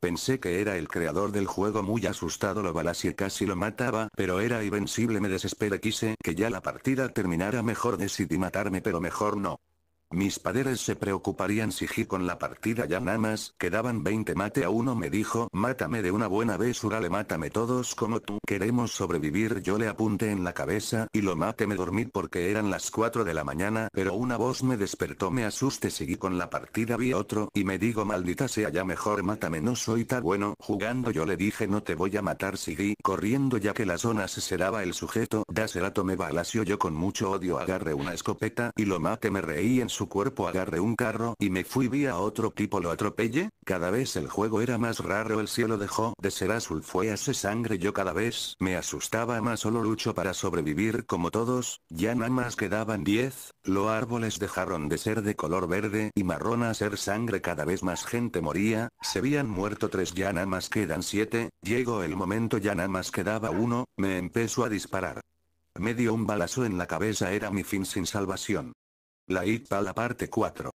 Pensé que era el creador del juego muy asustado lo balas y casi lo mataba, pero era invencible me desesperé quise que ya la partida terminara mejor decidí matarme pero mejor no. Mis padres se preocuparían si con la partida ya nada más, quedaban 20 mate a uno me dijo, mátame de una buena vez urale mátame todos como tú, queremos sobrevivir yo le apunté en la cabeza, y lo mate me dormí porque eran las 4 de la mañana, pero una voz me despertó me asusté seguí con la partida vi otro, y me digo maldita sea ya mejor mátame no soy tan bueno, jugando yo le dije no te voy a matar sigui corriendo ya que la zona se cerraba el sujeto, da cerato me balació yo con mucho odio agarré una escopeta, y lo mate me reí en su su cuerpo agarre un carro y me fui vi a otro tipo lo atropelle, cada vez el juego era más raro el cielo dejó de ser azul fue a ser sangre yo cada vez me asustaba más solo lucho para sobrevivir como todos, ya nada más quedaban 10, los árboles dejaron de ser de color verde y marrón a ser sangre cada vez más gente moría, se habían muerto 3 ya nada más quedan 7, llegó el momento ya nada más quedaba uno, me empezó a disparar. me dio un balazo en la cabeza era mi fin sin salvación. La id la parte 4.